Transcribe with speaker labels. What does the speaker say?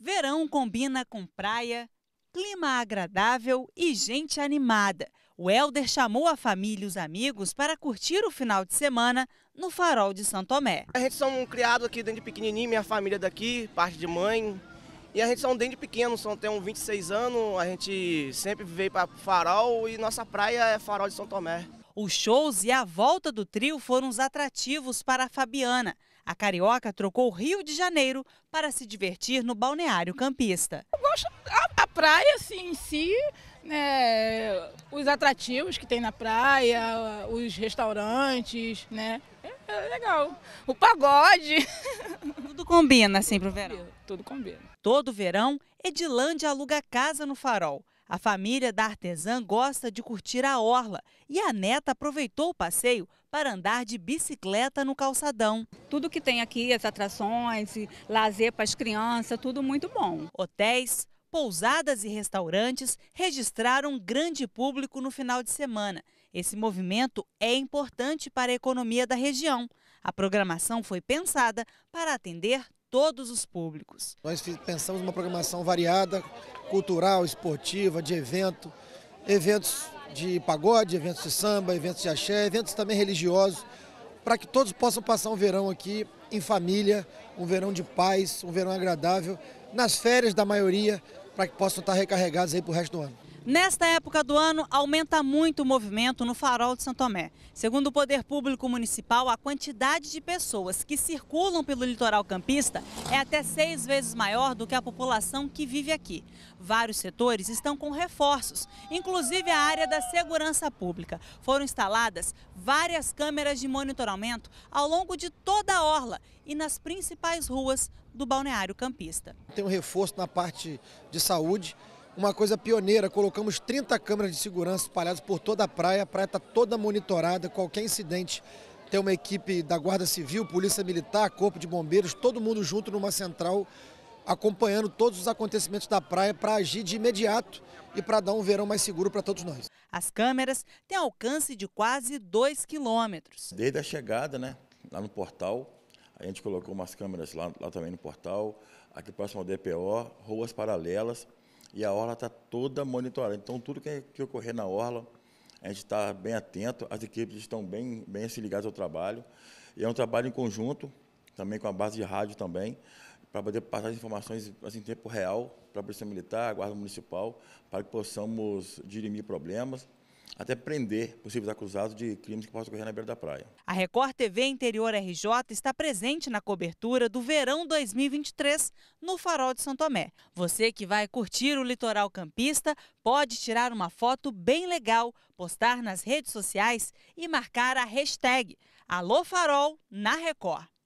Speaker 1: Verão combina com praia, clima agradável e gente animada. O Helder chamou a família e os amigos para curtir o final de semana no Farol de São Tomé. A gente são criados aqui desde pequenininho, minha família daqui, parte de mãe. E a gente são desde pequeno, são tem 26 anos, a gente sempre veio para Farol
Speaker 2: e nossa praia é Farol de São Tomé.
Speaker 1: Os shows e a volta do trio foram os atrativos para a Fabiana. A carioca trocou o Rio de Janeiro para se divertir no balneário campista. Eu gosto a, a praia assim, em si, né, os atrativos que tem na praia, os restaurantes, né? É, é legal. O pagode. Tudo combina assim pro verão. Tudo combina. Todo verão, Edilândia aluga casa no farol. A família da artesã gosta de curtir a orla e a neta aproveitou o passeio para andar de bicicleta no calçadão. Tudo que tem aqui, as atrações, lazer para as crianças, tudo muito bom. Hotéis, pousadas e restaurantes registraram grande público no final de semana. Esse movimento é importante para a economia da região.
Speaker 2: A programação foi pensada para atender todos os públicos. Nós pensamos uma programação variada, cultural, esportiva, de evento, eventos de pagode, eventos de samba, eventos de axé, eventos também religiosos, para que todos possam passar um verão aqui em família, um verão de paz, um verão agradável, nas férias da maioria, para que possam estar recarregados aí para o resto do ano.
Speaker 1: Nesta época do ano, aumenta muito o movimento no farol de São Tomé. Segundo o Poder Público Municipal, a quantidade de pessoas que circulam pelo litoral campista é até seis vezes maior do que a população que vive aqui. Vários setores estão com reforços, inclusive a área da segurança pública. Foram instaladas várias câmeras de monitoramento ao longo de toda a orla e nas principais ruas do balneário campista.
Speaker 2: Tem um reforço na parte de saúde uma coisa pioneira, colocamos 30 câmeras de segurança espalhadas por toda a praia, a praia está toda monitorada, qualquer incidente tem uma equipe da Guarda Civil, Polícia Militar, Corpo de Bombeiros, todo mundo junto numa central, acompanhando todos os acontecimentos da praia para agir de imediato e para dar um verão mais seguro para todos nós. As câmeras têm alcance de quase 2 quilômetros.
Speaker 3: Desde a chegada, né, lá no portal, a gente colocou umas câmeras lá, lá também no portal, aqui próximo ao DPO, ruas paralelas, e a orla está toda monitorada. Então, tudo que, que ocorrer na orla, a gente está bem atento, as equipes estão bem, bem se ligadas ao trabalho. E é um trabalho em conjunto, também com a base de rádio também, para poder passar as informações assim, em tempo real para a Polícia Militar, a Guarda Municipal, para que possamos dirimir problemas até prender possíveis acusados de crimes que possam ocorrer na beira da praia.
Speaker 1: A Record TV Interior RJ está presente na cobertura do verão 2023 no Farol de São Tomé. Você que vai curtir o litoral campista pode tirar uma foto bem legal, postar nas redes sociais e marcar a hashtag Alô Farol na Record.